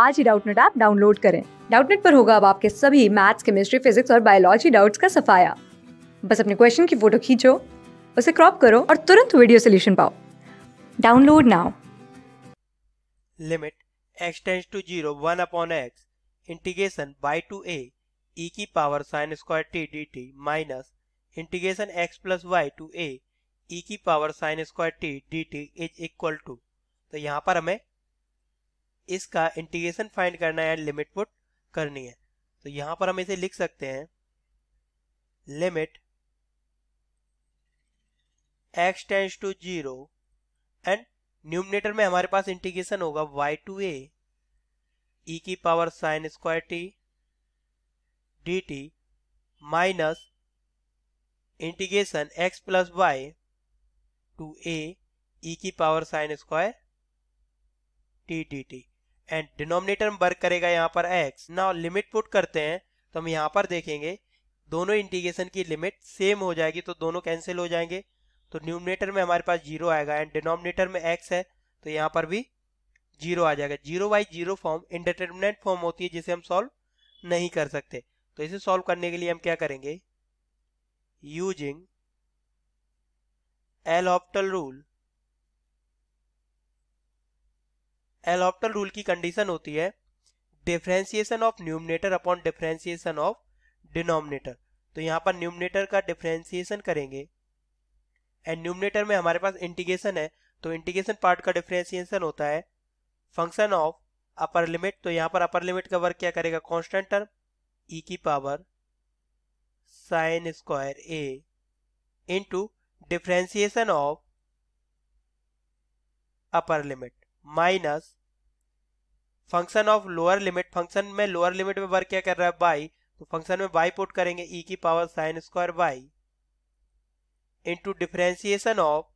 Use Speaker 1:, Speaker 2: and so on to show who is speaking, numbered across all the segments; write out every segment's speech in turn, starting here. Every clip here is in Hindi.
Speaker 1: आज ही डाउटनेट ऐप डाउनलोड करें डाउटनेट पर होगा अब आपके सभी मैथ्स केमिस्ट्री फिजिक्स और बायोलॉजी डाउट्स का सफाया बस अपने क्वेश्चन की फोटो खींचो उसे क्रॉप करो और तुरंत वीडियो सोल्यूशन पाओ download now
Speaker 2: limit x tends to zero one upon x integration by to a e की power sine square t d t minus integration x plus y to a e की power sine square t d t is equal to तो यहाँ पर हमें इसका इंटीग्रेशन फाइंड करना है एंड लिमिट पुट करनी है तो यहां पर हम इसे लिख सकते हैं limit x tends to zero and numerator में हमारे पास इंटीग्रेशन होगा वाई टू ए की power sine square t d t minus integration x plus y to a की power sine square t d t and denominator में वर्क करेगा यहाँ पर एक्स ना लिमिट पुट करते हैं तो हम यहाँ पर देखेंगे दोनों इंटीग्रेशन की लिमिट सेम हो जाएगी तो दोनों कैंसिल हो जाएंगे तो न्यूमिनेटर में हमारे पास जीरो आएगा एंड डिनोमिनेटर में एक्स है तो यहाँ पर भी जीरो आ जाएगा zero by zero form indeterminate form होती है जिसे हम सॉल्व नहीं कर सकते तो इसे सॉल्व करने के लिए हम क्या करेंगे using L'Hopital rule L'Hopital rule की कंडीशन होती है differentiation of numerator upon differentiation of denominator तो यहाँ पर न्यूमिनेटर का डिफ्रेंसिएशन करेंगे एंड न्यूमिनेटर में हमारे पास इंटीगेशन है तो इंटीगेशन पार्ट का डिफ्रेंसिएशन होता है फंक्शन ऑफ अपर लिमिट तो यहाँ पर अपर लिमिट का वर्क क्या करेगा कॉन्स्टेंट टर्म ई की power sine square a into differentiation of upper limit minus function of lower limit function में लोअर लिमिट में वर्क क्या कर रहा है बाई तो फंक्शन में बाई पुट करेंगे ई e की power sine square by into differentiation of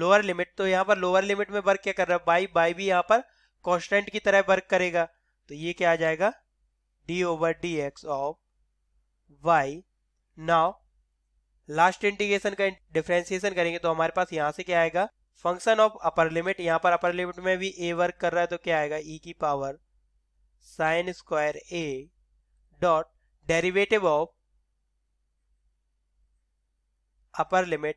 Speaker 2: lower limit तो यहाँ पर लोअर लिमिट में वर्क क्या कर रहा है बाई बाई भी यहाँ पर कॉन्स्टेंट की तरह वर्क करेगा तो ये क्या आ जाएगा d over d x of y now last integration का डिफ्रेंसिएशन करेंगे तो हमारे पास यहाँ से क्या आएगा फंक्शन ऑफ अपर लिमिट यहाँ पर अपर लिमिट में भी ए वर्क कर रहा है तो क्या आएगा ई e की power sine square a dot derivative of upper limit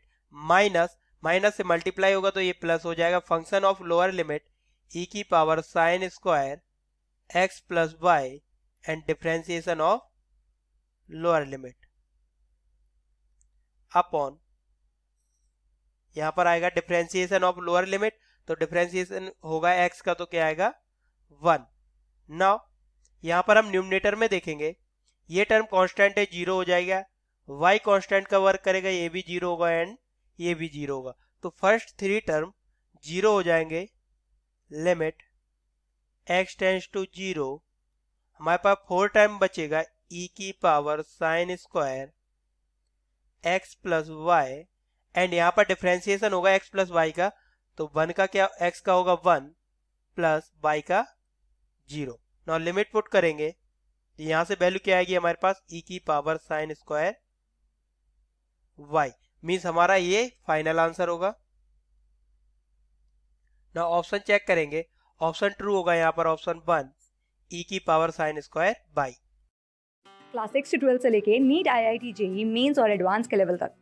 Speaker 2: minus minus से मल्टीप्लाई होगा तो ये प्लस हो जाएगा function of lower limit e की power sine square x plus y and differentiation of lower limit upon यहाँ पर आएगा डिफ्रेंसिएशन ऑफ लोअर लिमिट तो डिफ्रेंसिएशन होगा एक्स का तो क्या आएगा वन नाउ यहाँ पर हम न्यूमिनेटर में देखेंगे ये टर्म कांस्टेंट है जीरो हो जाएगा वाई कांस्टेंट का वर्क करेगा ये भी जीरो होगा एंड ये भी जीरो होगा तो फर्स्ट थ्री टर्म जीरो हो जाएंगे limit x tends to zero हमारे पास फोर टाइम बचेगा ई e की power sine square x plus y and यहाँ पर डिफ्रेंसिएशन होगा एक्स प्लस वाई का तो वन का क्या एक्स का होगा वन प्लस वाई का जीरो नॉ लिमिट पुट करेंगे तो से वैल्यू क्या आएगी हमारे पास ई e की power sine square y means हमारा ये फाइनल आंसर होगा ना ऑप्शन चेक करेंगे ऑप्शन ट्रू होगा यहाँ पर ऑप्शन वन ई की power sine square by
Speaker 1: class six से लेके NEET I I T JEE mains और एडवांस के लेवल तक